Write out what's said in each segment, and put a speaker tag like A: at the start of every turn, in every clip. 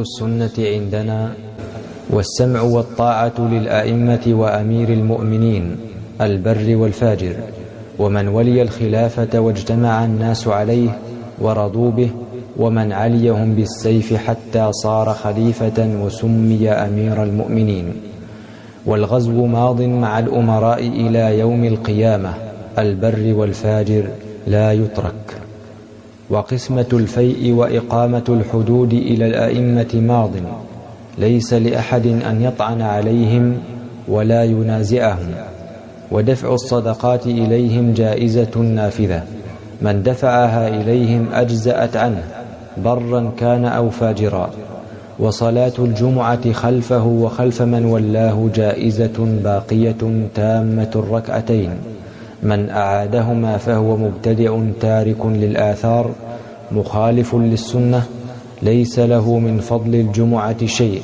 A: السنة عندنا والسمع والطاعة للأئمة وأمير المؤمنين البر والفاجر ومن ولي الخلافة واجتمع الناس عليه ورضوا به ومن عليهم بالسيف حتى صار خليفة وسمي أمير المؤمنين والغزو ماض مع الأمراء إلى يوم القيامة البر والفاجر لا يترك وقسمة الفيء وإقامة الحدود إلى الأئمة ماض ليس لأحد أن يطعن عليهم ولا ينازعهم ودفع الصدقات إليهم جائزة نافذة من دفعها إليهم أجزأت عنه برا كان أو فاجرا وصلاة الجمعة خلفه وخلف من ولاه جائزة باقية تامة الركعتين من أعادهما فهو مبتدئ تارك للآثار مخالف للسنة ليس له من فضل الجمعة شيء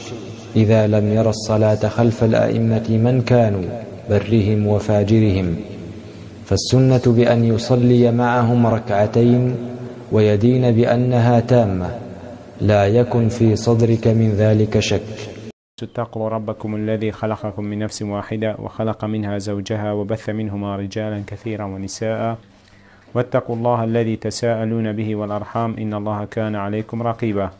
A: إذا لم ير الصلاة خلف الأئمة من كانوا برهم وفاجرهم فالسنة بأن يصلي معهم ركعتين ويدين بأنها تامة لا يكن في صدرك من ذلك شك
B: اتقوا ربكم الذي خلقكم من نفس واحدة وخلق منها زوجها وبث منهما رجالا كثيرا ونساء واتقوا الله الذي تساءلون به والأرحام إن الله كان عليكم رقيبا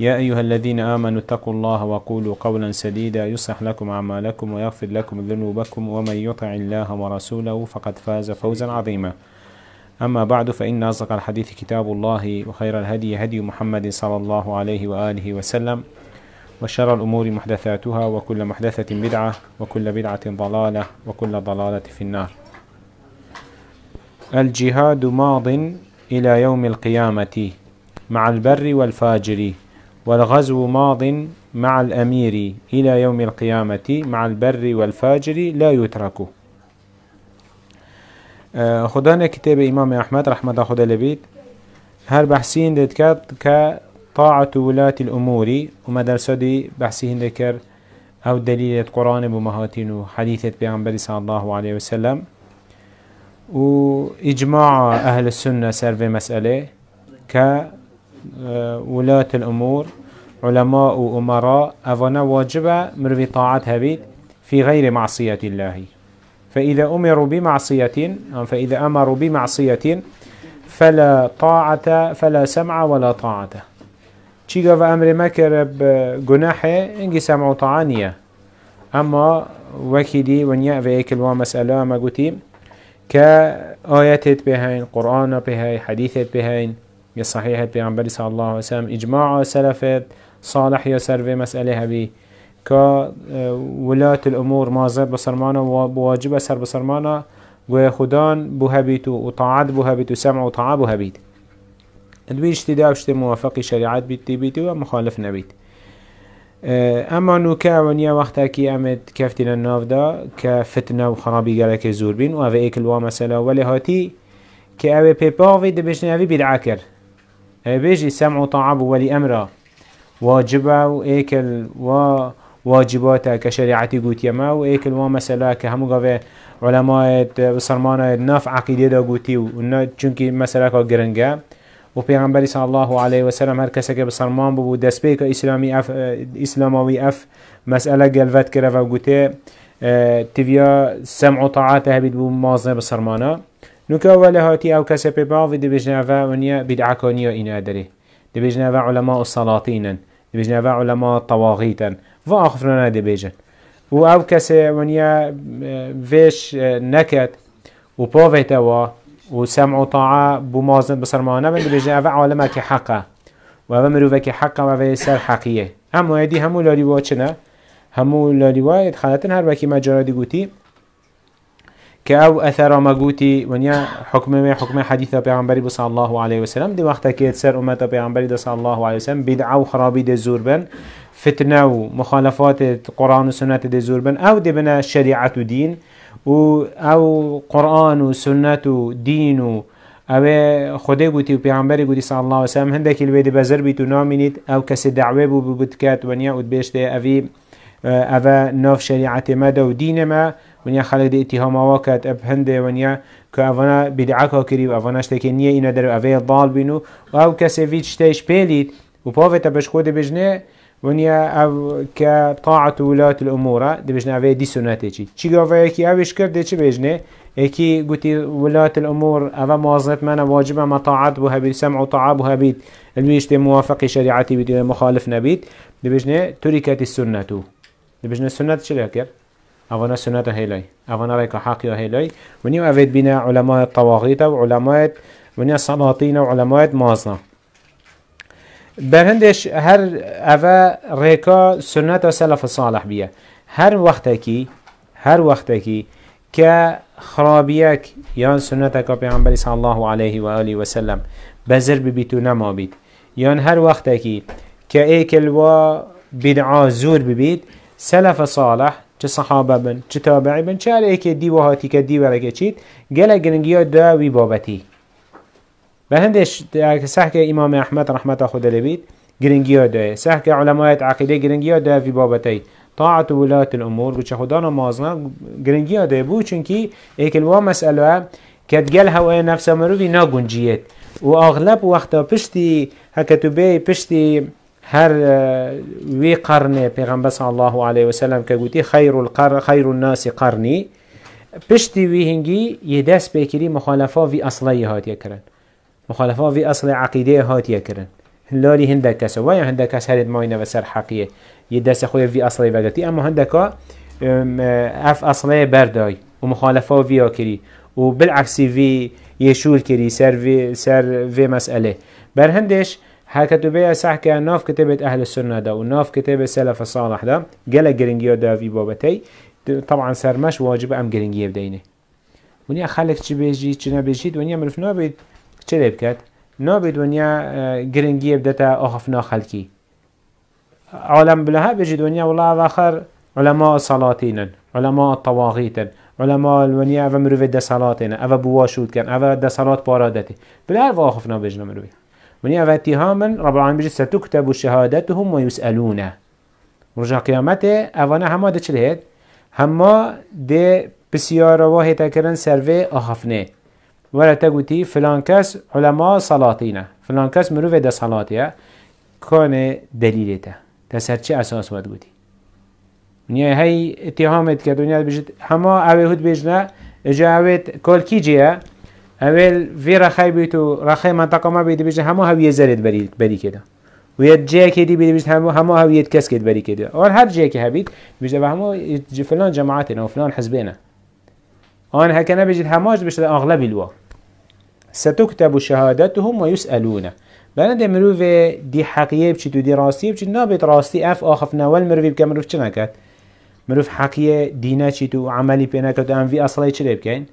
B: يا أيها الذين آمنوا اتقوا الله وقولوا قولا سديدا يصح لكم أعمالكم ويغفر لكم ذنوبكم ومن يطع الله ورسوله فقد فاز فوزا عظيما أما بعد فإن أصدق الحديث كتاب الله وخير الهدي هدي محمد صلى الله عليه وآله وسلم وشر الأمور محدثاتها وكل محدثة بدعة وكل بدعة ضلالة وكل ضلالة في النار الجهاد ماض إلى يوم القيامة مع البر والفاجر والغزو ماض مع الأمير إلى يوم القيامة مع البر والفاجر لا يترك آه، خدانا كتاب إمام أحمد رحمة الله لبيت هر بحثين دید کرد طاعة ولاة الأمور وما دي بحثهن ذكر أو دليل القرآن بمهاتين وحديثة بيغمبر صلى الله عليه وسلم وإجماع أهل السنة سر في مسألة كولاة آه، الأمور علماء وأمراء أفنا واجبة مروي طاعتها بيت في غير معصية الله فإذا أمروا بمعصية فإذا أمروا بمعصية فلا طاعة فلا سمع ولا طاعة چی گفت امر گناه اینگی سمع و ئەمرێ مەکەرە گوناحێ و سەمع و ایکل و مسئله وەنیە ئەوەیەکلوا مەسئلە ئەمە به کە قرآن به قورآە حدیثت به پێهین یا صحیحت به پێیانبەری سا الله وسم ئیجماع سلفت صالح یا سر به مسئله هەبی کە اه، ولات الأمور مازد بسرمان و بواجبە سر بەسەرمانە گوێ خوددان بوو هەبیت و طاعت بوو هەبیت سمع و تاعا بوو هەبیت دوی اشتدا وشت موافق شریعت بیت بيتي بیت و مخالف نبیت اه، اما نوكا ونيا وقتا که امد کفتینا ناف دا که فتنه و خرابی گلک زور بین و او ایک الوا مسلا ولی هاتی که او پیپاوی دبشنه اوی بدعه کر او اه، بیجی سمع و طعب ولی امره واجبه و ایکل كشريعتي قوت يما وإيكل ما مسألة كهمو قوة علماء بصرمانة ناف عقيدة دا قوتي ونجنكي مسألة كا قرنجا و پیغمبر صلی الله علیه و سلم هر کسی که بسلمان بو دست به اسلامی اف اه، اسلاموی اف مسئله گلوت کرد و گوته اه، تیویا سمع و طاعت هبید بود مازنه بسلمانا نوکه اوله هاتی او کسی پی باوی دی بجنه و ونیا بدعکانی و اینه داره دی بجنه و علماء السلاطینن دی بجنه و علماء طواغیتن و آخفرانه دی بجن و او کسی ونیا اه، ویش نکت و پاویت و وسمع وطاعة بمازن طاعه بو مازن بسرمانه بند بجه اوه عالمه که حقه و اوه مروفه که حقه و اوه سر حقیه هم ويدي همو لاریوا چنا همو لاریوا ادخالتن هر وکی مجارة دي قوتي که او اثر ما قوتي ونيا ونیا حکم حکم حديثة پیغمبری بس الله عليه وسلم دی وقت که سر امت پیغمبری دس الله عليه وسلم بدع و دي زور بن فتنه و مخالفات قرآن و سنت دی زور بن او دي بنا شريعة و دین و او قرآن و سنت و دین و او خوده گوتی و پیغمبری گوتی صلی اللہ علیه و سلم هندکی الوید بزر بیتو نامینید او کسی دعوه بو ببودکات و نیا اد بیشته اوی اه، او ناف شریعت مده و دین ما و نیا خلق دی اتهام واکت اب هنده و نیا که اوانا بدعه که کری و اواناش تکی نیا اینا در اوی ضال بینو و او کسی ویچ تیش پیلید و پاوه تا بشکود بجنه ونیا او که طاعت ولات الامور بجنه اوه دی سنته چی چی گاوه یکی اوش کرده چی بجنه یکی گوتی ولات الامور اوه موازنت من واجبه ما طاعت بها بید سمع و طاعت بها بید الویشت موافق شریعتی بید مخالف نبید دبیجنه ترکت السنتو بجنه سنت چی لکر؟ اوانا سنت هیلای اوانا رای که حقی هیلای ونیا اوه بینه علماء الطواغیت و علماء ونیا سلاطین و علماء مازنه برهندش هر اوا ریکا سنت و سلف صالح بیه هر وقتکی هر وقتکی که خرابیک یا سنت که پیغمبر صلی الله علیه و آله و سلم بزر ببیتو نما بید یا هر وقتکی که ایکل و بدعا زور ببید سلف صالح چه صحابه بن چه تابعی بن چه هر ایک دیوهاتی که دیوه که چید گله گرنگی ها داوی بابتی بهندش هندش امام احمد رحمت خود لبید گرنگیا داره سه که علمایت عقیده گرنگیا داره فی بابتی طاعت ولایت الامور گوشه خدا نمازنا گرنگیا داره بود چونکی ایکل الوا مسئله کدگل هوای نفس مروی ناگنجیت و اغلب وقتا پشتی هکتوبه پشتی هر اه، وی قرن پیغمبر صلی الله علیه و سلم که گوتی خیر القر خیر الناس قرنی پشتی وی هنگی یه دست بکری مخالفا وی اصلی هات کرد مخالفه في اصل عقيده هاتيه کرن لاری هندک کس و یا هندک کس هرید ماینه و سر حقیه یه دست خوی وی اصله بگتی اما هندکا اف اصله بردای و مخالفه ویا کری و بالعکسی وی یشول کری سر وی سر وی مسئله بر هندش هكتبه سحك ناف كتابة أهل السنة ده وناف كتابة سلف الصالح دا قال جرينجيا دا في بابتي طبعا سر مش واجب أم جرينجيو بدينه ونيا خلك تبيجي تنا بيجيد ونيا مرفنا بيت چه بکرد به دنیا اه، گرنگی بدتا آخفنا خلکی عالم بلها بجي دنيا والله آخر علماء صلاتين علماء طواغیتن علماء الونيا و مروی ده صلاتين اوا بواشود کن اوا ده صلات پارادتی بارادتي بلا واخفنا بجنا مروی ونيا اوا اتهامن رب العالمين بجي ستكتب شهادتهم ويسألون رجع قيامته اوانا هما ده چلهت هما ده بسيار واهتا كرن سروي اخفنه ولا تقولي فلان كاس علماء صلاتينا فلان كاس مروفة ده صلاتيا كون دلیلته تا چه اساس ود گوتی یعنی هی اتهامت که دنیا بجید هما اوه هود بجنه اجا اوید کل كي جيا اول في رخي بيتو رخي منطقة منطقه ما بیده بجنه هما هویه زرد بری, بری کده و یه که دی بیده بجنه هما هما هویت کس کد بری کده اور هر جایی که هبید بجنه و هما فلان جماعتنا و فلان حزبینا آن هكا بجد الحماج بشد أغلب الوا ستكتب شهادتهم ويسألون بنا دي مروف دي حقيقة بچي دي راسي بچي نابت راسي اف آخفنا والمروف بك مروف چنكت مروف حقيقة دينا چي تو عملي أم في أصلي چلي بكين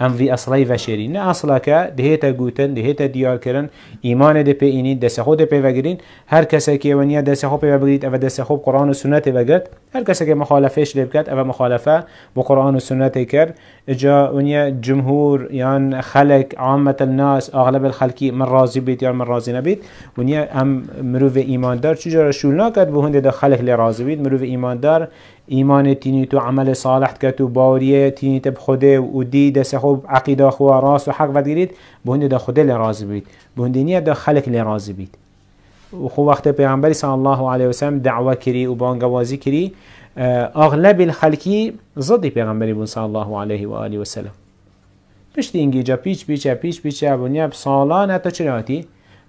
B: ام في اصلي وشيري نه اصلا اصلك دهيتا گوتن دهيتا ديار كرن ايمان ده بيني دسه خود پی وگرین هر کسی که ونیا دسه خود پی وگرید او دسه خود قرآن و سنت وگرد هر کسی که مخالفش لب کرد او مخالفه با قرآن و سنت کرد اجا ونیا جمهور یان خلق عامة الناس اغلب الخلقی من راضی بید یا من راضی نبید ونیا ام مروف ایماندار چجا شول ناکد به هنده ده خلق لی راضی بید مروف ایماندار ایمان تینی تو عمل صالح که تو باوریه تینی تب خوده و دی دست خوب عقیده خواه راس و حق ودگیرید بونده دا خوده لراز بید بونده نیه دا خلق لراز بید و خو وقت پیغمبری صلی الله علیه وسلم دعوه کری و بانگوازی کری اه، اغلب الخلقی ضد پیغمبری بون صلی الله علیه و آله وسلم اینگی جا پیچ پیچ پیچ پیچ بونیه سالان حتی چرا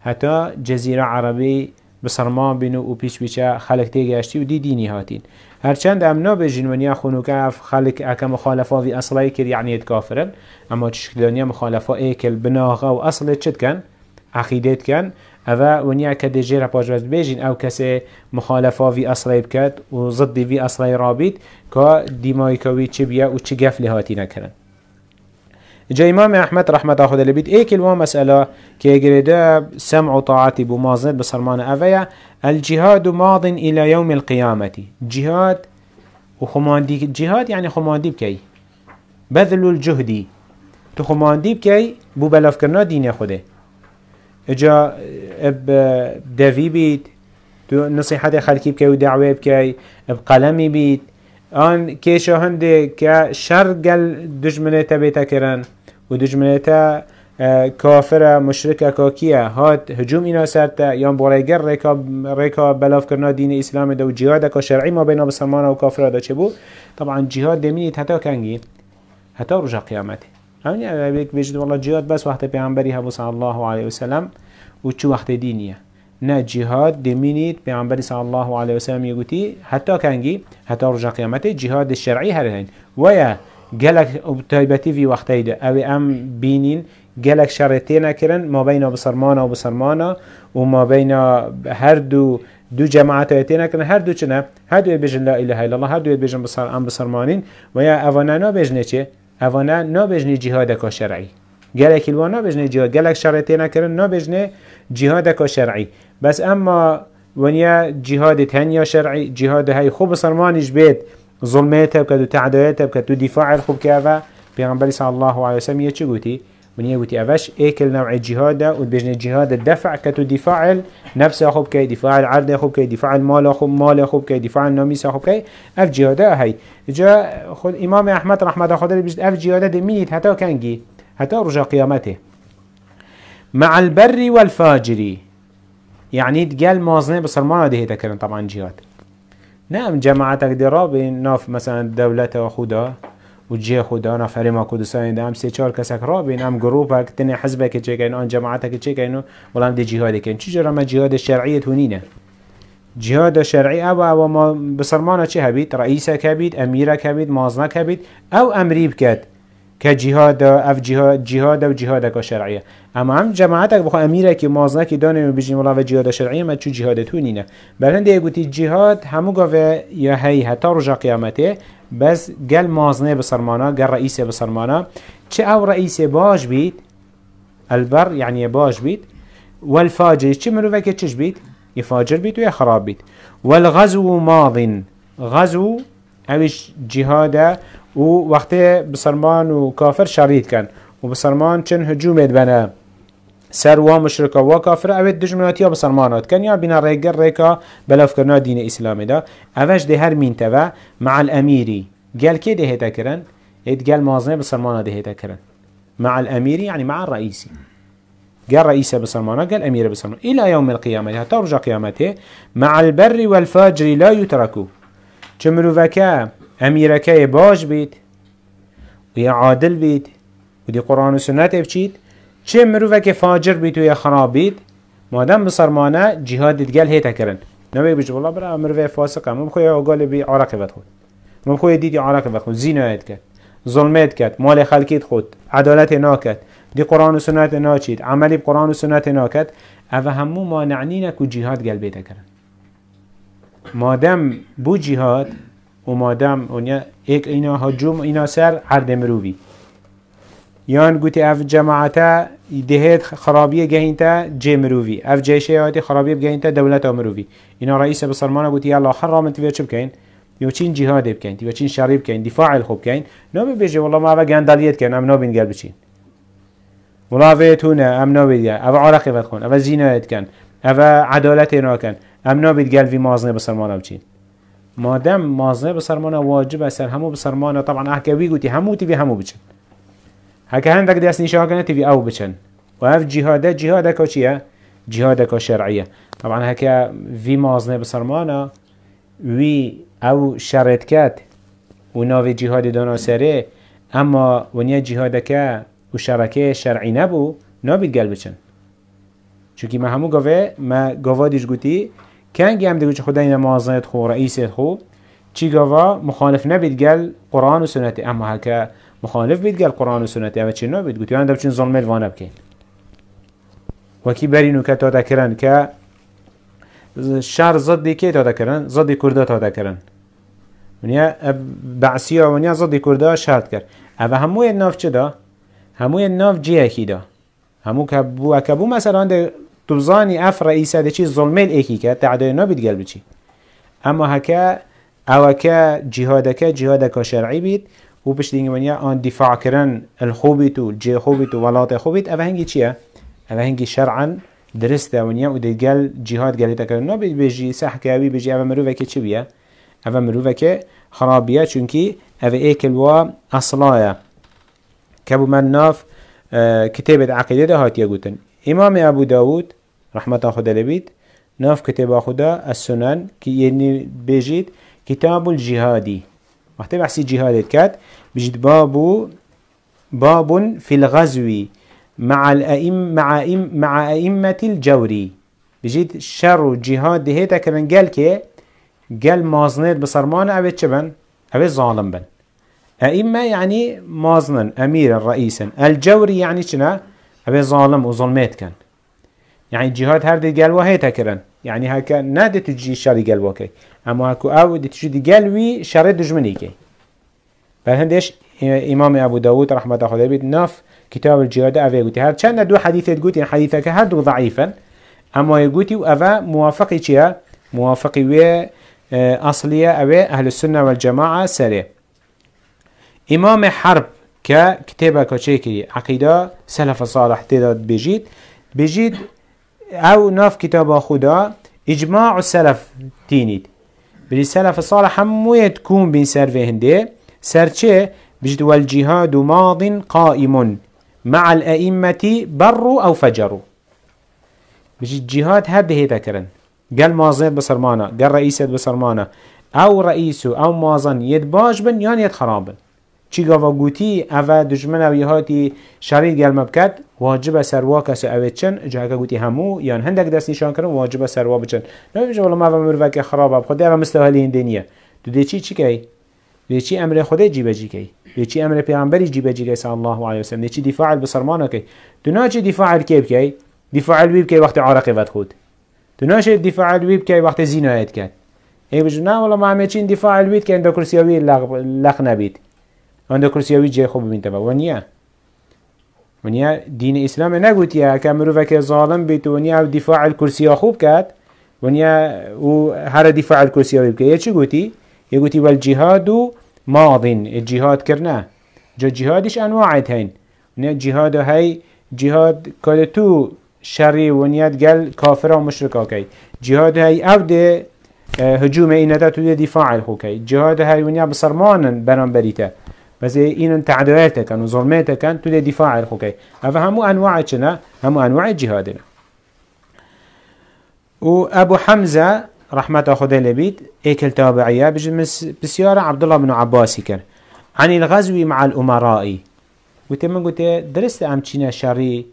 B: حتی جزیره عربی بسرمان بینو و پیچ پیچ خلق تیگشتی و دی دینی هاتین هرچند ام نابجین ونیا خونوک اف خلق اکا مخالفا وی اصلای کر یعنی کافرن اما تشکلانی مخالفه ایکل بناغا و اصل چد کن عقیدت کن اوه ونیا که دیجی را پاش پاجوز بیجین او کسی مخالفا وی اصلای بکد و ضد وی اصلای رابید که دیمایی کوی چی بیا و چی گفلی هاتی نکرن جاي امام احمد رحمت خدا لبید ایک الوا مساله كي گرده سمع طاعتي طاعتی بو مازند بسرمان الجهاد ماض الى يوم القيامة جهاد و جهاد يعني خماندی بكي بذل الجهد تو خماندی بکی بو بلاف دين دین خوده اجا اب دافي بيت تو نصيحة خلقي بكي ودعوة بكي بقلمي بيت آن كيشا هندي كشرق الدجمنة تبيتا كرن و دجمنتا کافر مشرک کاکیه هات هجوم اینا سرتا یا گر ریکا ریکا بلاف کردن دین اسلام و جهاد کو شرعی ما بین مسلمان و کافر ده چه بو طبعا جهاد دمینی حتی کنگی حتا رجا قیامت همین یک وجد والله جهاد بس وقت پیامبری هبو صلی الله علیه و سلم و چه وقت دینیه نه جهاد دمینید پیامبر صلی الله علیه و سلم یگوتی حتی کنگی حتی رجا قیامت جهاد شرعی هر هین و في گەلک تایبەتیوی وەختەیدا ئەوێ ئەم بینین گەلک شەڕێتێ نەکردن مابینە بسەرمانە و بسەرمانە و مابینە هەردوو كرن هر دو چنا هر دو بجن لا اله الا الله هر دو بجن بصر ام بصرمانين ئیلە هەیڵله هەردوێ بێژن بسەر ئەم بسەرمانین وە ئەوانە نابێژنێچێ ئەوانە نابێژنی جیهادەکە شەرعی بجنه جهاد نابێژنێ شرطينا كرن نا بجنه نابێژنێ جیهادەکە شرعي بس اما ونیا جهاد هەنیا شەرعی جهاد هەی خوب بسەرمانیش بێت. ظلمته بكت وتعدايته بكت دفاع الخوب كافا بيغنبالي صلى الله عليه وسلم يتش قوتي من يقولي أفش إيكل نوع الجهاد وبجن الجهاد الدفع كتو دفاع نفس أخوب كي دفاع العرض أخوب كي دفاع المال أخوب مال أخوب كي دفاع النميس أخوب كي أف جهادة هاي جا خد إمام أحمد رحمة الله خدري بجد أف جهادة مين حتى كانجي حتى رجع قيامته مع البر والفاجري يعني تقال موازنة بصرمانة دهيتا كرن طبعا جهاد نعم جماعتك دي رابي ناف مثلا دولته وخدا وجه خدا ناف هرما كردستان ده هم سه چهار کسک رابین هم گروپک تنه حزبک چه کن آن جماعتك چه کن ولام دی جهاد کن چجورا ما جهاد شرعی تونینه جهاد شرعي او او ما بصرمانه چه هبيت رئيسك هبيت اميرك هبيت مازنك هبيت او امريب كجهاد اف جهاد جهاد او جهادك شرعيه اما ام جماعتك بخو كي مازنك دانه بيجي مولا و جهاد شرعيه ما تشو جهاد تونينه بل دي گوتی جهاد همو گاو یا هی حتی رجا قیامته بس گل مازنه بسرمانا گل رئیس بسرمانا چه او رئیس باج بیت البر یعنی یعنی باج بیت والفاجر چه مروفک چش بيت يفاجر بيت ويا خراب بيت والغزو ماضن غزو اوش جهاده و وقتی بسرمان و کافر شرید کن و بسرمان چن هجوم اید بنا سر و مشرکا و کافر اوید دجمناتی ها بسرمانات کن یا بنا ریگر ریکا بلاف کرنا دین اسلامی دا اوش ده هر مین توا مع الامیری گل که دهیتا کرن اید گل موازنه بسرمانا دهیتا کرن مع الامیری یعنی مع الرئیسی قال رئيسه بسلمانه قال أميره بسلمانه إلى يوم القيامة حتى رجع قيامته مع البر والفاجر لا يتركوا چمرو وكا ئەمیرەکەی باش بید و یا عادل بید و دی قرآن و سنەت چه مروفه که فاجر بید و بید مادم بسرمانه جهاد جیهادی هیتا هێتەکردن نەوەی بژ برای برا مرۆڤێ فاسقە من خۆی ئەوگەڵی بی عراقی خود مبخوی دیدی عرق دیدی خود بەخۆ اید کرد ظلمت کرد مال خود عدالت نا کرد دی قرآن و نا چید عملی قرآن و سنەتی ناکرد ئەوە هەموو کو جهاد گل بیده کرن مادم بو جهاد اومادم اونیا ایک اینا هجوم اینا سر هر یان گوتی اف جماعتا دهت خرابی گهینتا جمروی اف جیشه آتی خرابی بگهینتا دولت آمروی اینا رئیس بسرمان گوتی یالله حرامت بیا چه بکن یا چین جهاد بکن یا چین شریب کن دفاع خوب نه نمی بیشه والله ما و گندلیت کن ام نابین گل بچین ملاویتونه ام نابید او عرق بد خون او زینایت کن او عدالت کن ام نابید گل وی مازنه بسرمان بچین مادم مازنه بسرمان واجب اثر همو بسرمان طبعا احكا وي همو تیوی همو بچن هکه هندک داس ها کان تیوی او بچن هف جهاده جهاده کوشیه جهاده شرعیه. طبعا هکه وی مازنه بسرمانه وی او شرط کت. و ناوی جهاد سره اما ونیا جهاده که و شرکه شرعی نبو نابید گل بچن چونکی ما همو گوه ما گوه دیش گوتی کان گام خدا خدای نمازت خو رئیست خو چی چیگاوا مخالف نبید گل قرآن و سنت اما هکا مخالف بید گل قرآن و سنت اما چی نبید گوتی وانده بچین ظلمه الوانه بکن وکی برینو که تا دکرن که شر زدی که تا دکرن زدی کرده تا دکرن ونیا بعثی و ونیا زدی کرده شهر کرد اما هموی ناف چه دا؟ هموی ناف جیه کی دا؟ همو که بو اکبو مثلا ده تو بزانی اف رئیسه چی ظلمه ایکی که تعدای نبید قلب چی اما هکا که جهادکا که شرعی بید و پشت دیگه منیا آن دفاع کردن الخوبیت و جه خوبیت و ولات خوبیت اوه هنگی چیه؟ اوه هنگی شرعا درسته ونیا و دیگل جهاد گلیت کردن نبید بجی سحکاوی بجی اوه مروفه که چی بیه؟ اوه مروفه که خرابیه چونکی اوه ایکل و اصلایه که بو من ناف کتاب عقیده ده هاتیه گوتن امام ابو داود رحمة خدا لبيت ناف كتاب خدا السنن كي يعني بجید كتاب الجهادی وقتی بحثی جهاد کرد بجید بابو باب في الغزو مع الأئم مع أئم مع أئمة الجوري بجد شر جهاد دهيتا كمان قال كي قال مازنيت بصرمان أبي تشبن أبي ظالم بن أئمة يعني مازنا أميرا رئيسا الجوري يعني شنا أبي ظالم وظلمات كان يعني جهاد هر دي قلوه هيتا كرن يعني هكا نادي تجي شاري قلوه كي اما هكو او دي تجي دي قلوي شاري دجمني كي فهندش امام ابو داود رحمه الله بيت نف كتاب الجهاد او قلت هر چند دو حديثة قلت يعني حديثة هر دو ضعيفا اما يقولي او موافقي چيا موافقي ويه اه، أصلية أو أهل السنة والجماعة سري إمام حرب ككتابة كتشيكري عقيدة سلف صالح تداد بيجيد بيجيد او ناف كتاب خدا اجماع السلف تينيد بلي السلف الصالح هموية تكون بين سر هندي سر چه بجد والجهاد ماض قائم مع الأئمة بروا أو فجروا بجد جهاد هده هيدا كرن قال مازن بصرمانه قال رئيسة بصرمانه أو رئيسه أو مازن يدباج بن يان يدخرابن چی چیگاوا گوتی اوه دجمن او یهاتی شرید گلمه بکد واجب سروا کسو اوه چن جا جاکا گوتی همو یان هندک دست نشان کرن واجب سروا بچن نو بجه بلا ما اوه مروک هم خود دیگه مستحال این دنیا دو دی چی چی کی؟ دی چی امر خدا جیبه جی کی؟ دی چی امر پیغمبری جیبه جی کی سال الله و علیه وسلم دی چی دفاع البسرمانه کی؟ دو نا چی دفاع الکیب کی؟ دفاع الویب کی وقت عرقی ود خود دو نا چی دفاع الویب کی وقت زینایت کرد ای بجه نا والا ما همه چین دفاع الویب که اندو کرسیاوی لغ نبید هنده كرسيوي جه خوب من تبا ونيا دين الاسلام اسلام قلت يا که مروفک ظالم بيت ونيا دفاع الکرسیا خوب كات ونيا او هر دفاع الکرسیاوی بکه يا چی گوتی؟ يا گوتی والجهاد ماض الجهاد جو جهاد جهادش انواع هين ونيا جهاد هاي جهاد كالتو شري ونيا قال كافر کافر و جهاد هاي عبد هجوم اینتا تو دفاع جهاد هاي ونيا بسرمانن بران بريتا بس این تعدیلات کن و ظلمات کن تو دفاع خوکی اوه همو انواع چنه همو انواع جهاده و ابو حمزه رحمة خدا لبيت ايكل تابعية بجمس بسيارة عبد الله بن عباسي كان عن الغزو مع الأمراء وتم قلت درست أم تشينا شري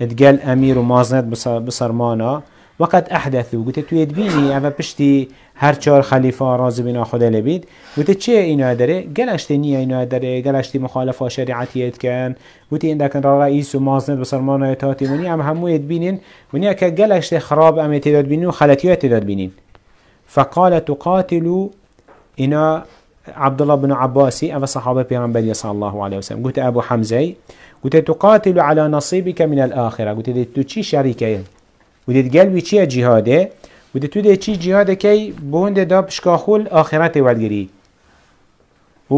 B: اتقال أمير ومازنت بصرمانا وقد احدث وقت تويد بيني اما بشتي هر چهار خلیفه راز بنا خدا لبید و وقت چه اینو داره گلشتی نیا اینو داره گلشتی مخالف مخالفه شریعتیت کن و این اندکن را رئیس و مازند بسرمان ایتاتی منی هم همویت بینین منی که گلشت خراب ام تعداد بینین و خلطی خلطیات تعداد بینین فقال قاتلو اینا عبدالله بن عباسی او صحابة بيغنبري صلی الله علیه وسلم گوت أبو حمزة قلت تقاتل على نصيبك من الآخرة گوت تو چی شریکه ودي تقال ويشي چیه جهاده ودی آه، تو ده چی جهاده کی بوند دا بشكاخول آخرت والجري و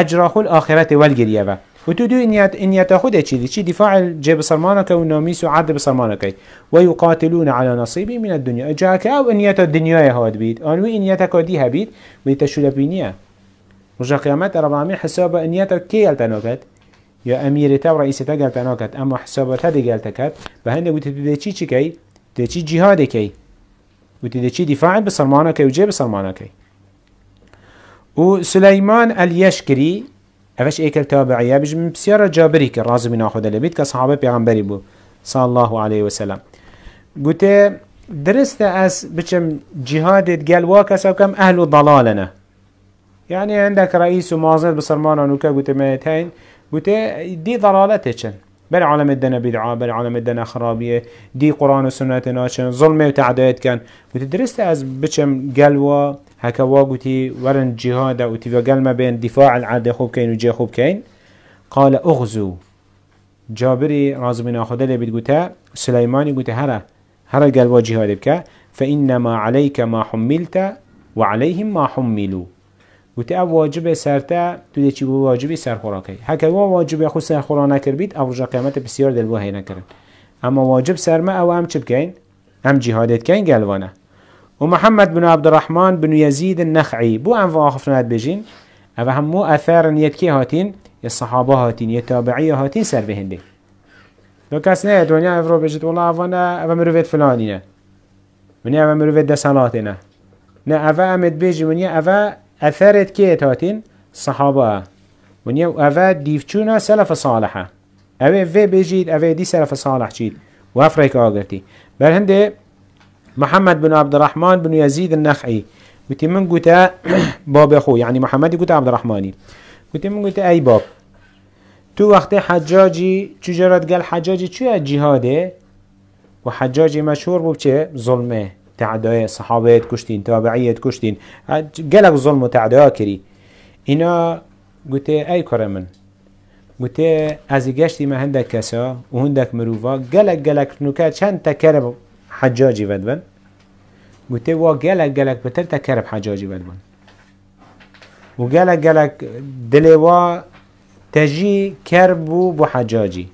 B: اجراخول آخرت والجري و وتدو إن يت إن يتأخذ شيء شيء دفاع جيب سلمانك وناميس وعد بسلمانك ويقاتلون على نصيبي من الدنيا جاك أو إن يت الدنيا هاد بيت أنو إن يتكاديها بيت بيتشلبينيا وجا قيامات ربعمية حساب إن يت كيل تناكت یا امیر تا و رئیس تا گلت ناکد اما حسابات تا گلت کد به هنده گوتی ده چی چی کی؟ ده چی جهاد کی؟ گوتی ده چی دفاع بسرمانا کی و جه بسرمانا کی و سليمان اليشكري افش ايكل تابعيه بجم بسيارة جابري كان رازم ناخد لبيت كصحابة بيغنبري بو صلى الله عليه وسلم قلت درست اس بجم جهاد قال واكسا وكم اهل ضلالنا يعني عندك رئيس ومازل بسرمان ونوكا قلت ما يتهين وتي دي ضلالات چن بل عالم دنا بدعاء بل عالم دنا خرابية دي قرآن وسنة سنت ظلمة ظلم كان تعدایت از بچم گلوا هكا واقوتي ورن جهاد او تيفا بين دفاع العادة خوب كين وجه خوب كين قال اغزو جابري رازمنا خدلي بتقوتا سليماني قوتا هرا هرا قلوا جهاد بك فإنما عليك ما حملت وعليهم ما حملوا گوته او واجب سرتا تو دچی بو واجبی سر خوراکی هک ما واجب خو سر خورا نکربید او رجا قیامت بسیار دل وهی نکرن اما واجب سر ما او هم چبکین هم جهادت کین گلوانه و محمد بن عبد الرحمن بن يزيد النخعي بو ام واخفنات بجين او هم مو اثر نیت کی هاتین یا صحابه هاتین یا تابعی هاتین سر به هنده دو کس نه دنیا افرو بجد والله اوانا او مروفت فلانینه منی او مروفت ده سلاتینه نه او امد بجی منی او اثرت که اتاتین صحابه و اوه دیفچونا سلف صالحه اوه وی بجید اوه دی سلف صالح چید و افریک آگرتی بر هنده محمد بن عبد الرحمن بن يزيد النخعي قلت من قلت باب خو، يعني محمد قلت عبد الرحمني قلت من قلت ای باب تو وقت حجاجی تجارت حجاجی حجاجی شو و وحجاجی مشهور چه؟ ظلمه تعدای صحابت کشتین تابعیت کشتین گلک ظلم و تعدیا کری اینا گوته ای کار من گوته از گشتی ما هندک کسا و هندک مروفا گلک گلک نوکه چند تکرب حجاجی ود بن گوته قلق گلک گلک بتر تکرب حجاجی ود بن و گلک گلک دلوا تجی کربو بو حجاجی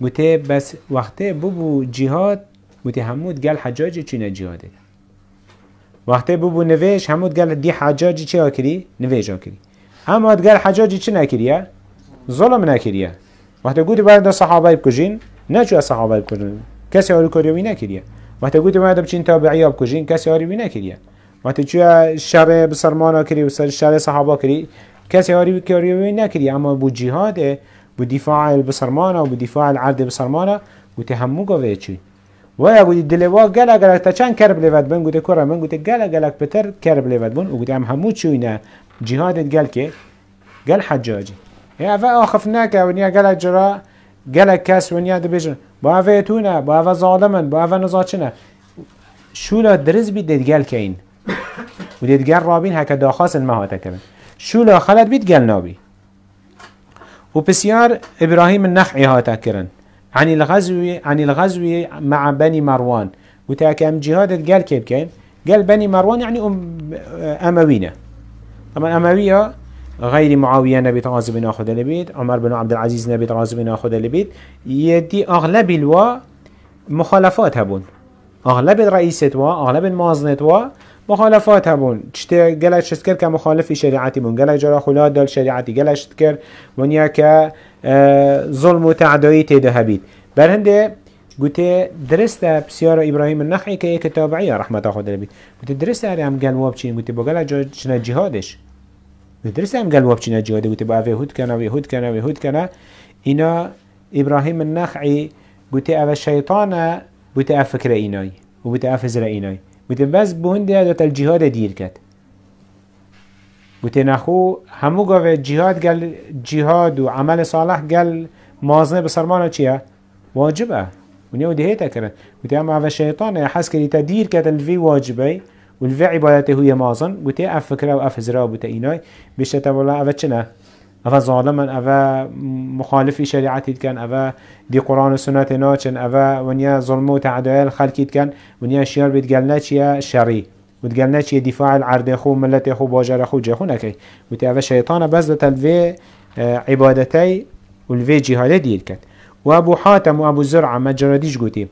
B: گوته بس وقته بو بو جهاد گوتی همود گل حجاج چینه جیاده وقتی بو نویش همود گل دی حجاج چی آکری نویش آکری اما گل حجاج چی نکریه ظلم نکریه وقتی گوتی بعد صحابه بکشین نه چو صحابه اوری کسی آرو کاریوی نکریه وقتی گوتی بعد بچین تابعی بکشین کسی آریوی نکریه وقتی چو شر بسرمانا کری و شر صحابه کری کسی آریوی کاریوی نکریه اما بو جهاده بو دفاع البسرمانا و بو دفاع العرض بسرمانا گوتی همو گوه چی وای گودی دلوا گلا گلا تا چند کرب لیود بن گوده کورا من گوده گلا گلگ پتر کرب لیود بن گوده هم همو چوینه جهادت گل که گل حجاجی یا و آخف نکه و نیا گلا جرا گلا کس و نیا با اوه اتونه با اوه ظالمن با اوه نزاچنه شولا درز بید دید گل که این و دید گل رابین هکه داخاس المهاته کبن شولا خالد بید گل نابی و پسیار ابراهیم نخعی هاته کرن عن الغزو عن الغزو مع بني مروان ام جهاد قال كيف كان قال بني مروان يعني أم أموينا طبعا أموية غير معاوية نبي طغاز بن أخذ البيت عمر بن عبد العزيز نبي طغاز بن أخذ البيت يدي أغلب الوا مخالفات هبون أغلب الرئيسة وا أغلب المازنة وا مخالفات مخالفاتمون چته گلش مخالف شریعتی بون گلش جرا خلاد دل شریعتی گلش من ونیا که ظلم و تعدایی تیده هبید برهنده گوته درست بسیار ابراهیم النخعی که یک تابعیه رحمت خود بید گوته درست هر هم واب چین گوته با گل جنا جهادش درست هم گل واب چین جهاده گوته با اوه هود کنه اوه هود کنه اوه هود کنه اینا ابراهیم النخعی گوته اوه شیطانه گوته اف فکر اینای و گوته اف زر اینای گوتن بس بونده دوت الجهاد دیر کد گوتن اخو همو قوة جهاد قال جهاد وعمل صالح قال مازنه بسرمانه چيا واجبه ونيو دهيتا كرن قلت اما هذا الشيطان حس كري تدير كتن الفي واجبي والفي عبادته هي مازن قلت اف فكره واف هزرا بوتا ايناي بيشتا ولا افتشنا اوه ظالمن اوه مخالف شریعتید کن اوه دی قرآن و سنت ناچن اوه ونیا ظلم و تعدیل خلقید کن ونیا شیار بید گلنه چیه شری و گلنه دفاع العرد خو ملت خو باجر خو جه خو نکی آه، و اوه شیطان بز لتلوی عبادتی و الوی جهاله دید کن و ابو حاتم و ابو زرع مجردیش گوتیم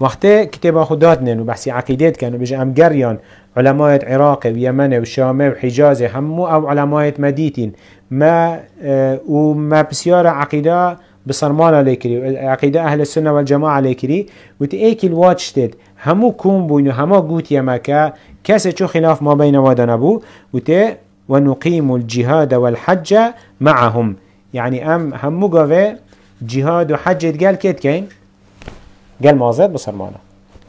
B: وقت كتاب خدات نينو بحسي عقيدات كانوا بيجي ام جريان علماء عراق ويمن وشام وحجاز شام همو او علماء مديتين ما اه، و وما بسيارة عقيدة بصرمان عليكري عقيدة أهل السنة والجماعة عليكري وتأيك الواتش تد همو كوم بوينو هما قوت يمكا كاسة شو خلاف ما بين وادنا بو وتأ ونقيم الجهاد والحج معهم يعني أم همو قوة جهاد وحج تقال كيت كين گل مازد بصرمانة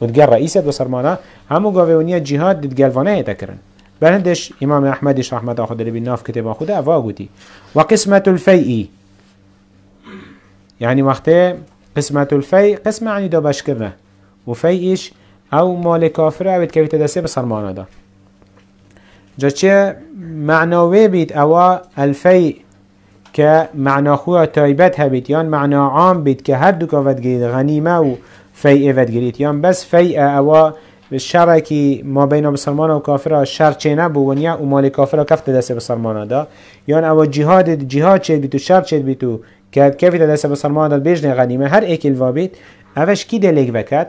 B: و دگل بصرمانة بسرمانه همو گاویونیت جهاد دید گلوانه ایتا برندش امام احمدش رحمت آخو دلی ناف کتب خود افا گوتی و قسمت الفیئی یعنی وقتی قسمت الفیع قسمه یعنی دا باش کرنه و او مال کافره او کویت دسته بسرمانه دا جا چه معناوه بید اوا الفیع که معنا خواه تایبت هبید یا معنا عام بید که هر دو کافت گید غنیمه و فیعه ودگریت یا بس فیعه اوا شر که ما بین مسلمان و کافر شر چه نبو و نیا مال کافر کفت دست ها دا یان او جهاد جهاد چه بیتو شر چه بیتو که کفت دست مسلمان دا بیجن غنیمه هر ایک الوابیت اوش کی دلگ بکت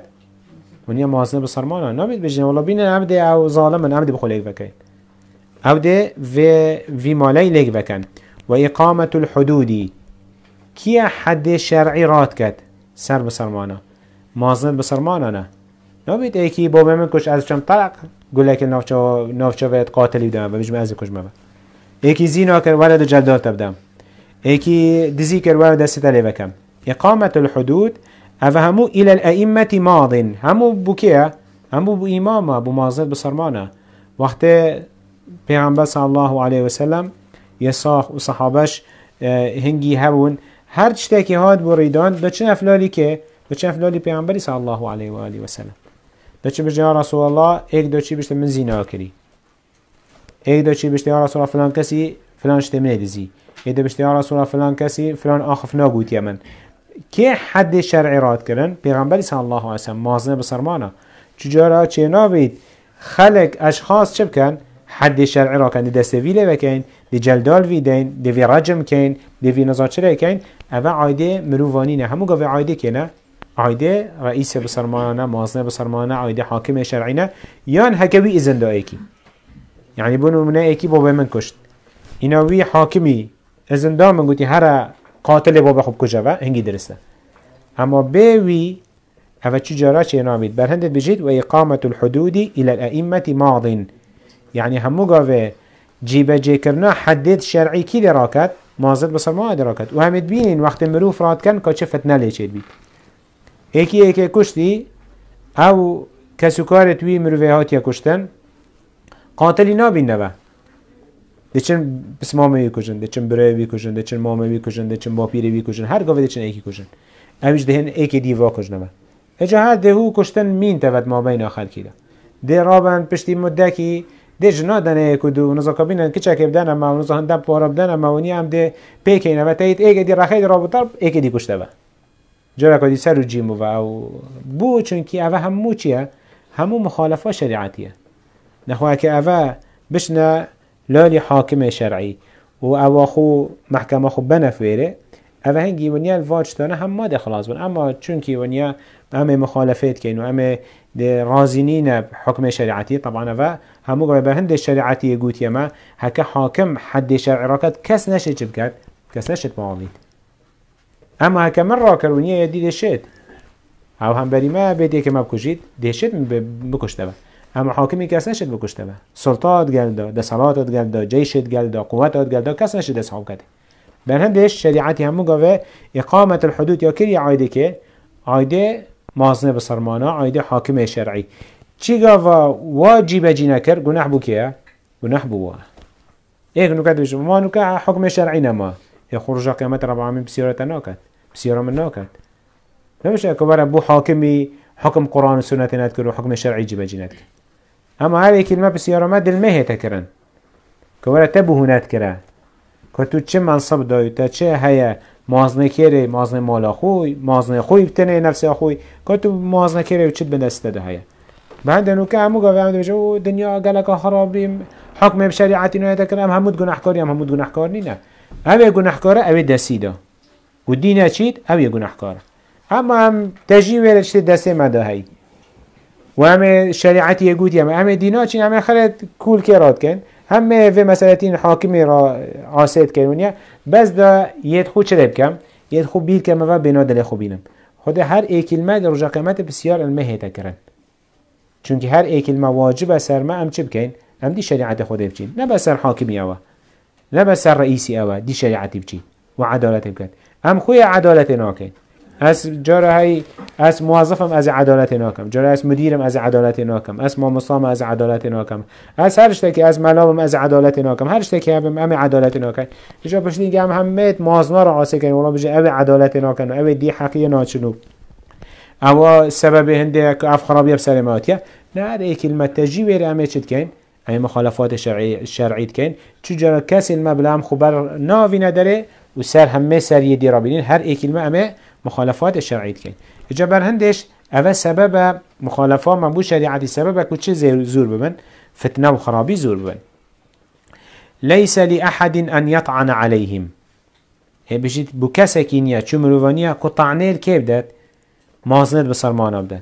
B: و نیا مازنه مسلمان نبید بیجن والا بینه عبد او ظالمن عبد بخو لگ وکد عبد وی, وی مالی لگ بکن و اقامت الحدودی کیا حد شرعی رات کد سر ها مازند به سرمانانه نبید ایکی با من کش از چم طلق گله که نافچا وید قاتلی بدم و بجم از کش مبه ایکی زینا کر ولد بدم تبدم ایکی دزی کر ولد دست بکم اقامت الحدود او همو الی الائمه ماضن همو بوکیه همو بو امامه بو مازند به سرمانه وقت پیغمبر صلی الله علیه و سلم یساق و صحابش هنگی هون هر چتکی هاد بریدان دا چه افلالی که دچه افلالی پیامبری صلی الله علیه و آله و سلم دچه بجه رسول الله یک دو چی بشه من زینا کری یک دو چی بشه یا رسول فلان کسی فلان شته من دزی یک دو بشه یا رسول فلان کسی فلان آخف ناگوت یمن که حد شرعی راد کردن پیامبری صلی الله علیه و سلم مازن بسرمانه چجورا چه نابید خلق اشخاص چه بکن حد شرعي را كان دي سفيلة وكين دی جلدال في دين دي في رجم كين دي في نزاچره كين اوه عايده نه همو قوه عايده كينه عایده رئیس بسرمانه مازنه بسرمانه عایده حاکم شرعینه یان هکوی ازن دا ایکی یعنی بونو منه ایکی بابا من کشت اینا وی حاکمی ازن دا من گوتی هر قاتل بابا خوب کجا و هنگی درسته اما بیوی اوه چی جارا چی نامید برهندت بجید و اقامت الحدودی الى الائمت ماضین یعنی همو گاوه جيبه جيكرنا حدد شرعي کی دراکت مازد بسرمانه دراکت و وهم تبينين وقت مروف راد كان كاتش فتنه ليش بيت یکی یکی کشتی او کسو کارت وی مروه هاتی کشتن قاتلی نابین نوه دچن بس مامه وی کشن دچن برای وی کشن دچن مامه وی کشن دچن باپیر وی کشن هر گاوه دچن ایکی کشن امیش دهن ایکی دیوا کشن نبه اجا هر دهو کشتن مین تود ما بین آخر کیدا ده رابن پشتی مده کی ده جنا دنه دو نزا کابین کچا که بدن اما نزا دب پارا بدن اما و نیم ده پیکه و تایید ایکی دی رخید رابطر ایکی دی کشته و جرا کدی سر و جیم و او بو چون کی اوه همو چیه همو مخالفه شریعتیه نخواه که اوه بشنا لالي حاکم شرعي و اوه خو محكمه خو بنفيره اوه هنگی ونیا الواجتانه هم ماده خلاص بن اما چونکی ونیا هم مخالفت کن و هم رازینین حکم شریعتی طبعا و همو گوه به هند شریعتی ما هکه حاکم حد شرعی را کس نشد چه بکرد کس نشد معامید اما هكا من یا دیده شد او هم بری ما بدی که ما بکشید دیده شد بکشته با اما حاکمی کس نشد بکشته با سلطات گل دا دسالاتت گل جیشت گل قوتات قوتت کس نشد اصحاب کده بر هم دیش شریعتی هم مگاوه اقامت الحدود یا کری عایده که عایده مازنه بسرمانه عایده حاکم شرعی چی گاوا واجب جی نکر گناه بو که گناه بو ایک نکت بشم ما نکه حکم شرعی نما یا خروج قیامت رب العالمین بسیارت ناکد بسيارة من ناكن نمش اكبر بو حاكمي حكم قرآن وسنة سنت وحكم الشرعي حكم شرعي جبه اما هذه كلمة بسيارة ما دل مهي تكرن كورا تبوه نتكره كتو چه منصب دايو تا چه هيا مازنه كره مازنه مالا خوي مازنه خوي بتنه نفسي خوي كتو مازنه كره و چه بدسته ده هيا بعد انو که همو گاوه همو بشه دنیا گلک خرابیم حکم بشریعتی نو یتکرم همود گناهکاری هم همود گناهکار نینه اوه گناهکاره اوه دسیده ودينا دي او يا گناهكار اما هم تجيوه لشت دسته مدهي و همه شريعتي يقود يا همه دينا چين همه خلط كول كيرات كن همه في مسألتين حاكمي را عاسيت كنونيا بس دا يدخو خو چه يدخو بيل خو بير كم و بنا دل خو بينم خود هر اي كلمه در رجا قيمت بسيار علمه هيتا کرن چونك هر اي كلمه واجب سر ما هم چه بكين هم دي شريعت خود بچين نه بسر حاكمي اوه نه بسر رئيسي اوه دي شريعتي بچين وعدالتي بكين هم خوی عدالت ناکن از جارهای از موظفم از عدالت ناکم جاره از مدیرم از عدالت ناکم از مصام از عدالت ناکم از هر که از ملامم از عدالت ناکم هر که هم ام عدالت ناکن اینجا پشت دیگه هم همه موازنا رو آسه کن اونا بجه او عدالت ناکن او دی حقی ناچنو او سبب هنده که اف خرابی بسر ماتیا. نه ای کلمه تجیبه امه چید کن ای مخالفات شرعی شرعی کن چجرا کسی مبلغ خبر ناوی نداره وسر همه سر يدي رابينين هر اي كلمة امه مخالفات الشرعية كين اجا برهندش اوه سبب مخالفات من بو شريعتي سبب كو چه زور ببن فتنة وخرابي زور ببن ليس لأحد أن يطعن عليهم بجيت بكسكينيا چو مروفانيا كو طعنه الكيب داد مازند بسرمان بداد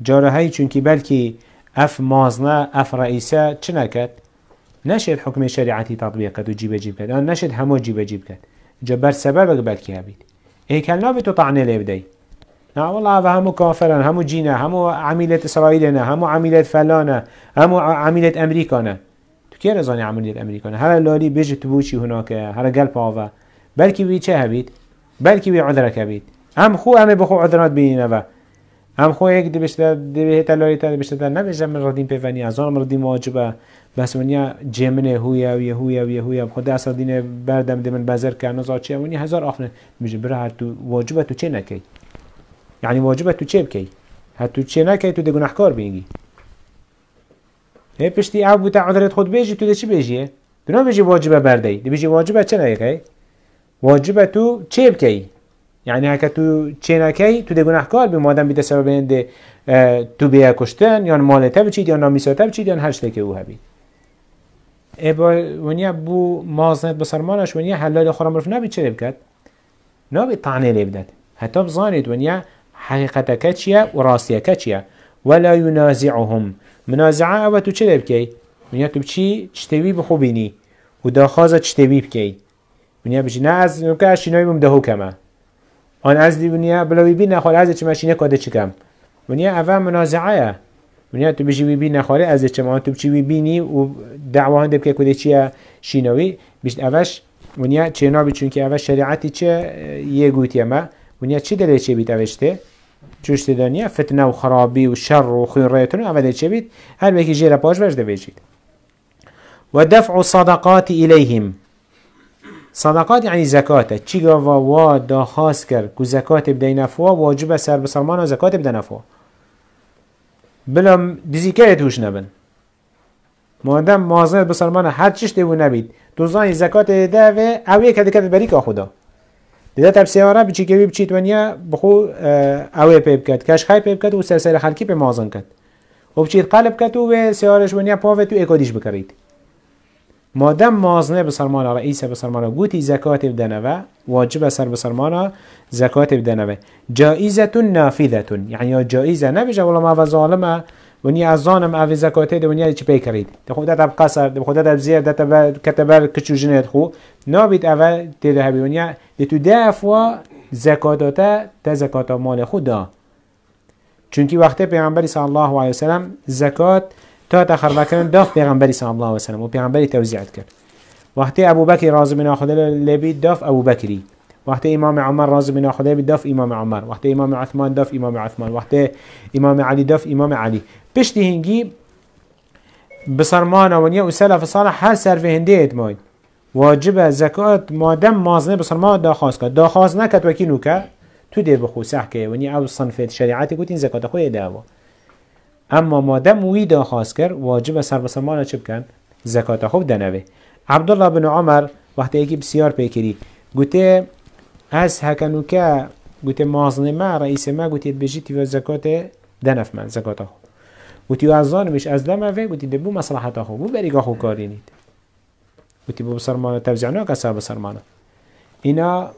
B: جاره هاي چونكي بلكي اف مازنه اف رئيسه چه نشد حكم شريعتي کرد و جیب جیب کرد آن نشد همو جیب جیب کرد جبر سببك بلكي هبيت إيه كان لا بتو طعنة ليبدي نا والله هذا همو كافرا همو جينا همو عميلة إسرائيلنا همو عميلة فلانا همو امریکا نه تو امریکا نه هر لالی هلا تو بيجي تبوشي هناك هلا قلب هذا بلكي بی چه هبيت بلكي بي عذرك هبيت هم خو هم بخو عذرات نه هم خو یک دی بیشتر دی به تلایی تا بیشتر نبیشم من ردیم پیونی از آن ردیم واجبه بس منیا جمنه هویا و یهویا و یهویا خود اصل دین بردم دی من بزر کردن همونی هزار آفنه میشه بره هر تو واجبه تو چه نکی یعنی واجبه تو چه بکی هر تو چه نکی تو دی گناهکار بینگی هی پشتی او بوتا عذرت خود بیجی تو دی چی بیجیه؟ دونه بیجی واجبه بردی دی بیجی واجبه چه نکی؟ واجبه تو چه بکی؟ یعنی هک تو چه تو ده گناهکار به مادم بیده سبب اند تو بیا کشتن یا مالته بچید یا ساتب بچید یا هشته که او هبید ابا ونیا بو مازنت بسرمانش ونیا حلال خورم رفت نبید چه بکد نبید طعنه لبدد حتی بزانید ونیا حقیقتک چیه و راستیک چیه ولا ینازعهم منازعه او تو چه بکی ونیا تو چی چتوی بخوبینی و داخاز چتوی بکی ونیا بچی نه از نکه اشینایی بمدهو کمه آن از دیونیا بلا بی بی نخوره از چه ماشینه کاده چکم اول منازعه یا ونیا تو بجی وی بی نخوره از چه ما تو چی بی بینی و دعوا هنده که کده چیه شینوی بیش اولش ونیا چه نابی چون که اول شریعتی چه یه گویتی همه، ونیا چی دلی چه بیت اوشته چوشت دنیا فتنه و خرابی و شر و خون رایتون اول چه بیت هر بکی جیره پاش وجد و دفع صدقات الیهم صدقات عنی زکاتە چیگەوا وا داخواست کرد کو زکاتی بدەینەفوە واجبە سەر بە سەمانە زکاتی بدەنەفۆ بلم دزیکەیە توش نەبن مادەم مازر بە سەمانە هەر چ شتێ و نەبیت دوزانی زکاتی داوێ ئەوەیە کە دەکەن بەریکە خوددا دەدە تەپسیوارە بچیکەوی بچیتوەنیە بخۆ ئەوێ پێ بکات کەشخای پێ بکات و سەرسەر خەلکی پێ مازن کرد و بچیت قالب بکات و وێ سیارش ونیە پاوێت و ئێکۆدیش بکەیت مادام مازنه رئیسه رئیس بسرمانا گوتی زکات و واجب سر بسرمانا زکات بدنوه جائزتون نافذتون یعنی جائزه نبیشه ولی ما و ظالمه ونی از ظانم اوی زکاته ده ونیا چی پی کرید ده خودت اب قصر ده خودت اب زیر ده تب کتبر کچو جنید خو نابید اول تیده هبی ونیا ده تو ده افوا زکاتاتا ده زکاتا مال خود ده چونکی وقتی پیغمبری صلی الله علیه وسلم زکات تا تاخر بکردن داف پیغمبری صلی الله علیه و سلم و پیغمبری توزیعت کرد وقتی ابو بکر راضی من خدا لبی داف ابو بکری وقتی امام عمر راضی من خدا لبی داف امام عمر وقتی امام عثمان داف امام عثمان وقتی امام علی داف امام علی پشتی هنگی بسرمان ونیا و سلف صالح هر سر هنده اتماید واجب زکات مادم مازنه بسرمان داخواست کرد داخواست نکد وکی نوکه تو دی بخو سحکه ونیا او صنفت شریعتی گوتین زکات خوی دعوه اما مادم وی دا خاص کرد واجب سر بسمان چه بکن زکات خوب دنوه عبدالله بن عمر وقتی یکی بسیار پیکری گوته از هکنو که گوته مازن ما رئیس ما گوته بجی تیو زکات دنف من زکات خو گوته از زانمش از دمه گوته دبو مصلحت خو بو بریگا خو کاری نید گوته بو بسرمانه توزیع نو کسا بسرمانه اینا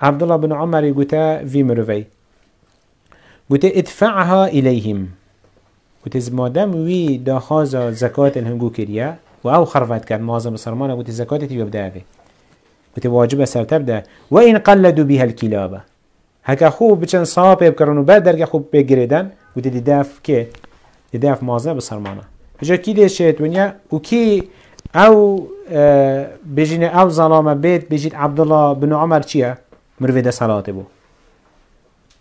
B: عبدالله بن عمر گوته وی مروی قلت ادفعها إليهم وتز مادام وي داخازا زكاة هنگو كريا وأو خرفت كان معظم مسلمان وتز زكاة تبي بدأ به وتي واجب سر تبدا وإن قلدوا بها الكلابة هكا خوب بچن صاب بكرن بعد درجة خوب بگردن وتي دداف كي دداف معظم مسلمان جا كي دي شيت ونيا وكي او اه، بجين او ظلام بيت بجيت عبد الله بن عمر چيا مروي ده بو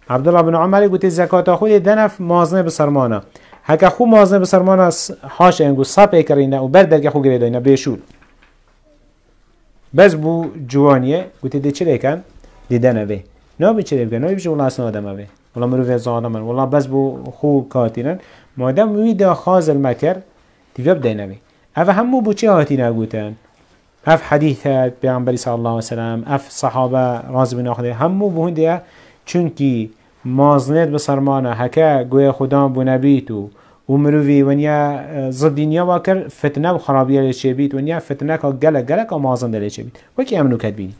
B: عبد الله بن عمر قلت الزكاة خود دنف مازنه بسرمانه هک خو مازن به سرمان از هاش انگو سپه کرینه و بر درگه خو گرید اینا بیشول بس بو جوانیه گوتی دی چی لیکن دیدنه بی نه بی چی لیکن نه بیشه والله اصلا آدمه بی والله مروف زانمن والله بس بو خو کاتینن مادم وی دا خاز المکر دیویب داینه بی اف همو بو چی هاتینه نگوتن اف حدیث پیغمبری صلی الله علیه و سلم اف صحابه راز بن همو بو هنده چونکی مازنید بسرمانه هکه گوی خدا بو نەبییت و و نیا ونیا زدینیەوە کر فتنه و خراپە لە بیت ونیا فتنەکە گەلە گەلەکە مازن لە بیت وکی امنو کد بینین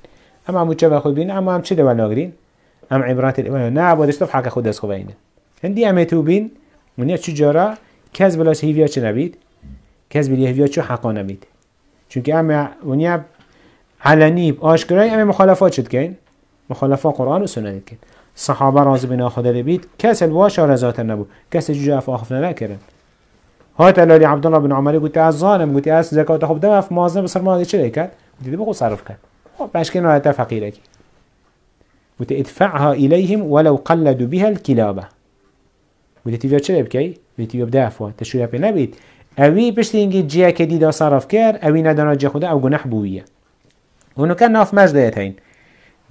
B: ئەما موچە بە خودبین ئەما ئەم چی دەوە ناگرین ئەم عیبراتی نا با دەشتە حق خود دست اینه هندی ئەمێت و بین نیا چ جۆرە کەس بەلاش هیویا چ کز بلی هیویا چ حقا نەبیت چونکی و ونیا علنی آشکرای ئەمە مخالفات شد کن مخالفات قرآن و سنت کن صحابه راز بنا خدا ببید کس الواشا رزاتن نبو کس جوجه اف آخفنه نکرن هات عبد عبدالله بن عمر يقول از زانم گوتی از زكاة خب دم اف مازن بسر مازن چه کرد؟ گوتی يقول صرف کرد خب بشکن آیتا فقیره کی ادفعها اليهم ولو قلدوا بها الكلابه يقول تیویا چه بکی؟ گوتی تیویا بده افوان تشویا پی نبید اوی پشت اینگه جیا که دیدا صرف كير اوی ندانا جا خدا او گناه بوية اونو ناف مجده یتین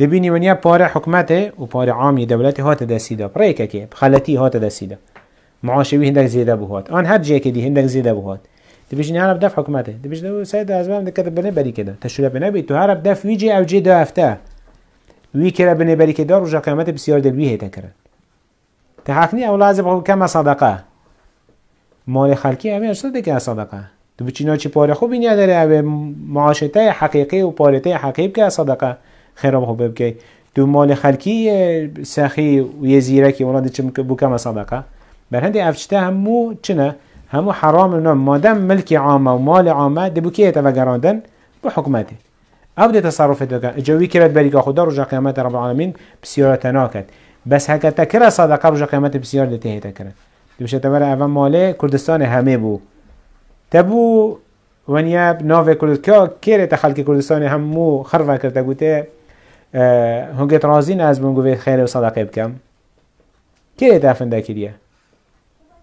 B: دبینی ونیا پاره حکمت و پاره عامی دولت هات دستیده پریکه که خلطی هات دستیده وی هندک زیده بهات آن هر جایی که دی هندک زیده بهات دبیش نه عرب دف حکمته دبیش دو سید از من دکت بنه بری کده تشویق بنه بی تو عرب دف ویجی او جی دو وی که بنه بری کده رو قیامت بسیار دلوی هیته تحقیق تحقنی او بخو کم صدقه مال خالکی همه اصلا دکه صدقه تو بچینا چی پاره خوبی نداره به معاشته حقیقی و پارته حقیب که صدقه خير بخو ببكي تو مال خلكي سخي ويزيركي ولاد چم بوكما صدقه بل هندي افتشته همو چنه همو حرام نه مادم ملك عامه ومال عامه دبوكيه تفقراندن بحكمته او ده تصرف دوكا جوي كرت بريقا خدا رجا قيامت رب العالمين بسيارة تناكت بس هكا تكرا صدقه رجا قيامت بسيارة لتهي تكرا دوشه تمر اول ماله كردستان همه بو تبو ونیاب ناو کرد که کرد تخلق کردستان همو خرفه کرده گوته هنگت رازین از من گوه خیر و صدقه بکم کی دفنده کریه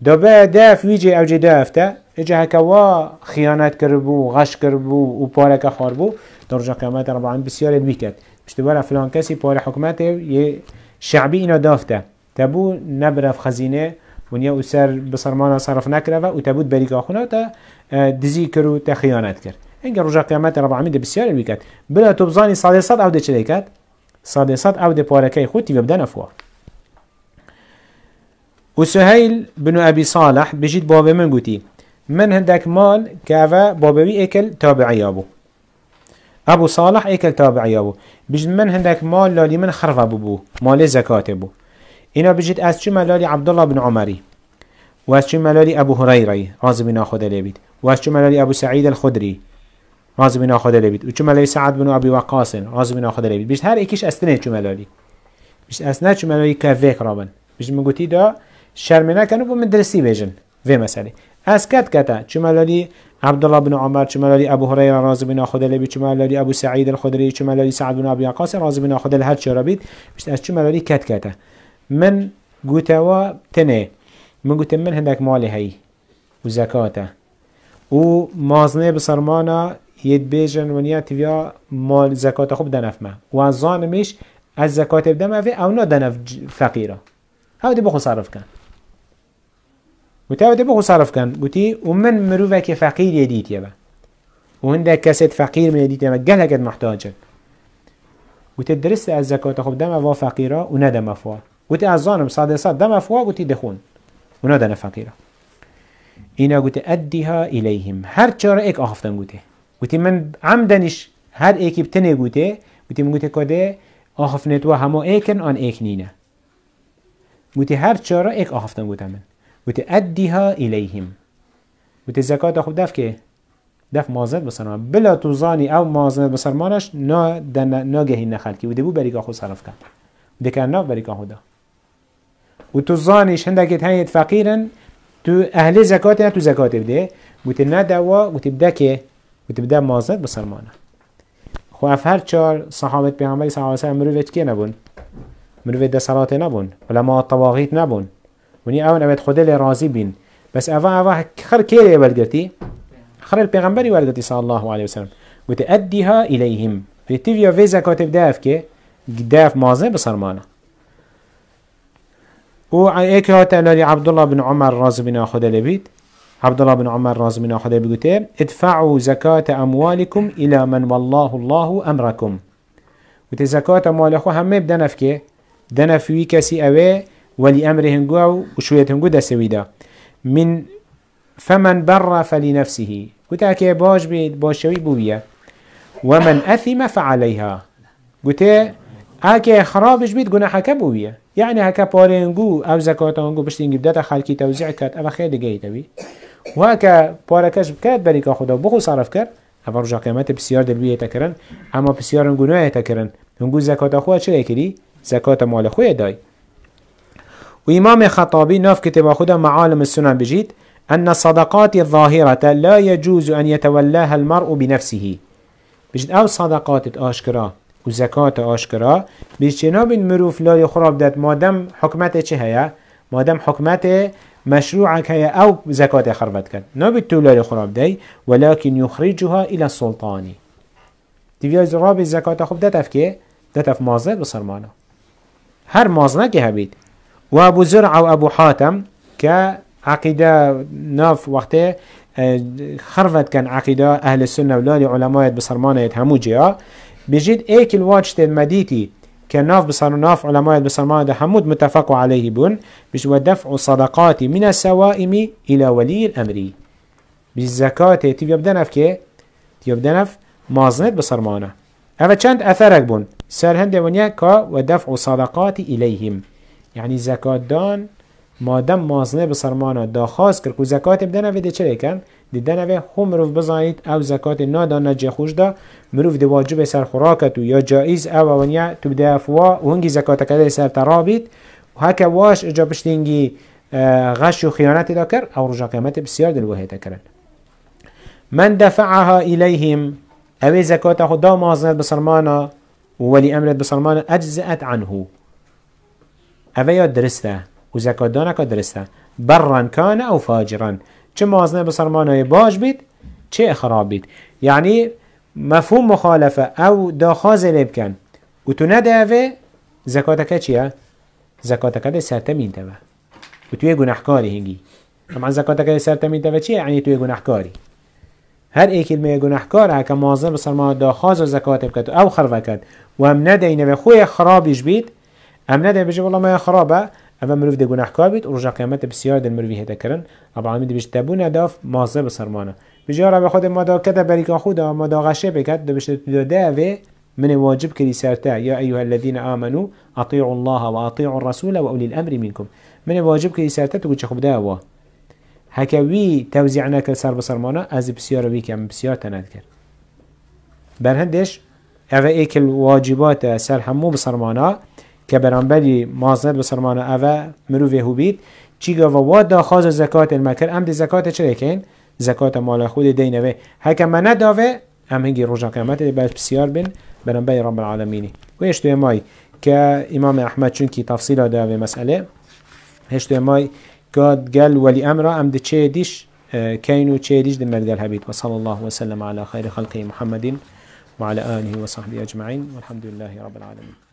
B: دبه دف ویجی اوجی جی دفته اجا هکوا خیانت کربو غش کربو و پارک خار بو در رجا قیامت ربعا بسیار ادوی کرد پشتوارا فلان کسی پار حکمت یه شعبی اینا دافته تبو نبرف خزینه ونیا او سر بسرمان صرف نکره و او تبود بریکا خونه تا دزی کرو تا خیانت کرد هنگه رجا قیامت را ده بسیار الوی بلا تو بزنی صادق صد او ده چلی کد صده صد او ده پارکه خود تیوه بدن افوا و سهیل بن ابي صالح بجید بابه من گوتی من هندك مال كافا بابوي اكل تابعي ابو ابو صالح اكل تابعي ابو بجد من هندك مال لالي من خرف ابو بو مال زكاة ابو اینا بجید از چه ملالی عبدالله بن عمری و از چه ملالی ابو هریره راز بنا خود لبید و از چه ملالی ابو سعید الخدری راز بنا خدا لبید و چملای سعد بن ابی وقاص راز بنا خدا لبید بیش هر یکیش استنه چملالی بیش اسنه چملالی که وک رابن بیش من گوتی دا شرم نکن و من مدرسه بیشن و مسئله از کد کتا چملالی عبدالله بن عمر چملالی ابو هریر راز بنا خدا لبید چملالی ابو سعید الخدری چملالی سعد بن ابی وقاص راز بنا خدا هر چرا بید بیش از چملالی کد کتا من و تنه من قلت من هندک مالی هی و زکاته و ومازني بسرمانه يتبيجن ونيات ويا مال زكاة خوب دنف ما وان ظانمش از زكاة بدم في او نا دنف فقيرة هاو دي بخو صرف كان و هاو دي بخو صرف كان قلتي ومن مروفك فقير يديت يبا وهندك كاسد فقير من يديت يبا قال هكذا محتاجك قلت درس از زكاة خوب دم وا فقيرة ونا دم فوا قلت از صاد صاد دم فوا وتي دخون ونا دنف فقيرة اینا گوته ادیها ایلیهم هر چاره ایک آخفتن گوته گوتی من عمدنش هر ایکی بتنه گوته گوتی من گوته کده آخف نتوا همه ایکن آن ایک نینه گوتی هر چارا ایک آخفتن گوته من گوتی ادیها الیهم گوتی زکات خب دف که دف مازد بسرمان بلا توزانی او مازد بسرمانش نا دن نا گهی نخل نخلکی وده بو بری که خود صرف کن وده که ناف بری که خودا و توزانیش هندکت هنیت فقیرن تو اهل زکات نه تو زکات بده گوتی نه دوا گوتی بده که وتبدا مازد بسرمانه خو اف هر چار صحابه پیامبر صلی الله علیه و سلم مروت کی نبون مروت ده صلات نبون ما طواغیت نبون ونی اون ابد خود له راضی بین بس اوا اوا خر کیره ولگرتی خر پیغمبری ولگرتی صلی الله علیه و سلم وتأديها إليهم فتبيا في زكاة بداف كي داف مازن بصرمانه و ايك هاتا لالي عبد الله بن عمر رازي بن أخد لبيت عبد الله بن عمر رازم من أخذ بقته ادفعوا زكاة أموالكم إلى من والله الله أمركم وتي زكاة أموال هم همه بدنف كي في كسي أوي ولي أمرهن وشوية وشويتهن قو دسويدا من فمن بر فلنفسه أكي باش بيت شوي بويا ومن أثم فعليها قلت أكي خرابش بيد قناحك بويا يعني هكا بارينجو او باش تنجيب داتا خالكي توزيع كات اما خير دقيت بي وهكا باركش بكات بريكا خدا بوخو صرف كر اما رجع قيمت بسيار دلوية تكرن اما بسيار انجو تكرن انجو زكات اخوة چه يكري زكات مال خوية داي وإمام خطابي نوف كتب خدا معالم السنة بجيت أن الصدقات الظاهرة لا يجوز أن يتولاها المرء بنفسه بجد أو صدقات أشكرا و زکات آشکرا بیشتینا این مروف لای خراب داد مادم حکمت چه هیا؟ مادم حکمت مشروعك هي أو زكاة خربت كان تو لای خراب دی ولكن يخرجها إلى السلطان تبيا زراب الزكاة خب ده تفكي ده تف مازنة مانا هر مازنة و وأبو زرع وأبو حاتم كعقيدة ناف وقته اه، خربت کن عقيدة أهل السنة ولا علماء بصرمانة همو جیا بجد ايك الواج مديتي كناف ناف علماء بصنمان حمود متفق عليه بون بش ودفع صدقاتي من السوائم إلى ولي الأمر بالزكاة يبدن اف كي يبدن اف مازنت بصرمانة هذا چند أثرك بون سر هند ونيا كا ودفع الصدقات إليهم يعني زكاة دان مادم مازنه بصرمانة دا خاص كر كو زكاة بدنف ده چه دی دنوه هم مروف بزانید او زکات نادان نجه خوش دا مروف دی واجب سر خوراکتو یا جایز او اونیا تو بده افوا و هنگی زکات کده سر ترابید و هکا واش اجا پشتینگی اه، غش و خیانتی دا کر او رجا قیمت بسیار دل وحیت کرن من دفعها او زکات خود دا مازنت بسرمانا ولی أمرت بسرمانا اجزعت عنه او یا درسته و وزكاة دانك درسته برن كان أو فاجرا چه مازنه های باش بید چه اخراب بید یعنی مفهوم مخالفه او داخاز کن و تو نده که چیه؟ که ده سرتمین تبه و توی گناهکاری هنگی طبعا زکاتکه سرتمین تبه چیه؟ یعنی توی گناهکاری هر ای کلمه ها که مازن بسرما داخاز و زکات بکد او خرفه و ام نده به خوی خرابیش بید ام نده بجه والله ما خرابه اما مروف ده گناه کابید و رجا قیامت بسیار دل مروفی هده کرن رب العالمین بیش تبونه داف مازه بسرمانه بجا رب خود ما دا کده بریکا خود ما دا غشه بکد دو بشت دا ده من واجب كلي سرتا يا أيها الذين آمنوا أطيعوا الله وأطيعوا الرسول وأولي الأمر منكم من واجب كلي سرتا تقول شخب داوا هكا وي توزيعنا كسر بصرمانا از بسيار وي كم بسيار تنذكر برهندش اوا ايك الواجبات سر حمو بصرمانا که برانبری مازند به سرمان اوه مروف هوبید چی گوا و داخاز زکات المکر ام دی زکات چرا کن؟ زکات مال خود دینوه هکه من نداوه ام هنگی روژا قیامت بس بسیار بین برانبری رب العالمینی و اشتوی مای که امام احمد چون که تفصیل داوه مسئله اشتوی مای که گل ولی امرا ام دی چه دیش كينو اه، تشيريج دمرد الحبيب وصلى الله وسلم على خير خلقه محمد وعلى آله وصحبه أجمعين والحمد لله رب العالمين